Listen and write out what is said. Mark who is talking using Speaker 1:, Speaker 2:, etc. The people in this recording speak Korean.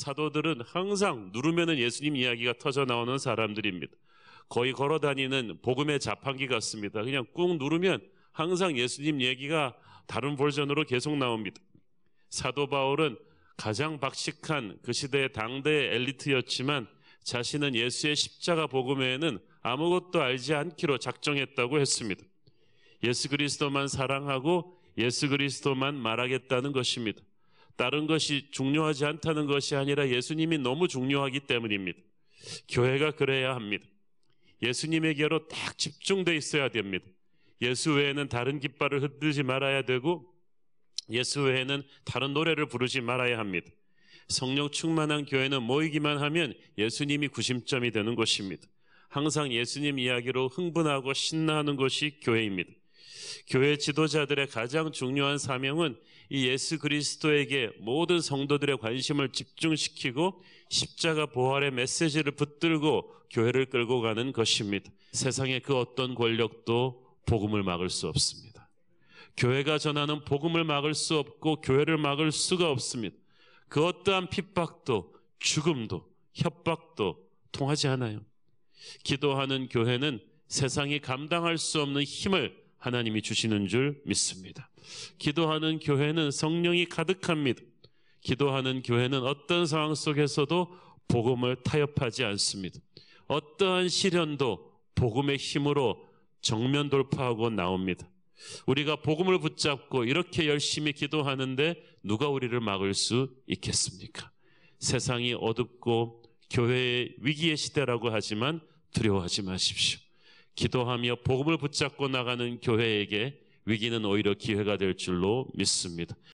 Speaker 1: 사도들은 항상 누르면 예수님 이야기가 터져 나오는 사람들입니다. 거의 걸어 다니는 복음의 자판기 같습니다. 그냥 꾹 누르면 항상 예수님 얘기가 다른 버전으로 계속 나옵니다. 사도 바울은 가장 박식한 그 시대의 당대의 엘리트였지만 자신은 예수의 십자가 복음 에는 아무것도 알지 않기로 작정했다고 했습니다. 예수 그리스도만 사랑하고 예수 그리스도만 말하겠다는 것입니다. 다른 것이 중요하지 않다는 것이 아니라 예수님이 너무 중요하기 때문입니다. 교회가 그래야 합니다. 예수님에게로 딱집중되어 있어야 됩니다. 예수 외에는 다른 깃발을 흔들지 말아야 되고 예수 외에는 다른 노래를 부르지 말아야 합니다. 성령 충만한 교회는 모이기만 하면 예수님이 구심점이 되는 것입니다. 항상 예수님 이야기로 흥분하고 신나하는 것이 교회입니다. 교회 지도자들의 가장 중요한 사명은 이 예수 그리스도에게 모든 성도들의 관심을 집중시키고 십자가 부활의 메시지를 붙들고 교회를 끌고 가는 것입니다. 세상에그 어떤 권력도 복음을 막을 수 없습니다. 교회가 전하는 복음을 막을 수 없고 교회를 막을 수가 없습니다. 그 어떠한 핍박도 죽음도 협박도 통하지 않아요. 기도하는 교회는 세상이 감당할 수 없는 힘을 하나님이 주시는 줄 믿습니다. 기도하는 교회는 성령이 가득합니다. 기도하는 교회는 어떤 상황 속에서도 복음을 타협하지 않습니다. 어떠한 시련도 복음의 힘으로 정면 돌파하고 나옵니다. 우리가 복음을 붙잡고 이렇게 열심히 기도하는데 누가 우리를 막을 수 있겠습니까? 세상이 어둡고 교회의 위기의 시대라고 하지만 두려워하지 마십시오. 기도하며 복음을 붙잡고 나가는 교회에게 위기는 오히려 기회가 될 줄로 믿습니다.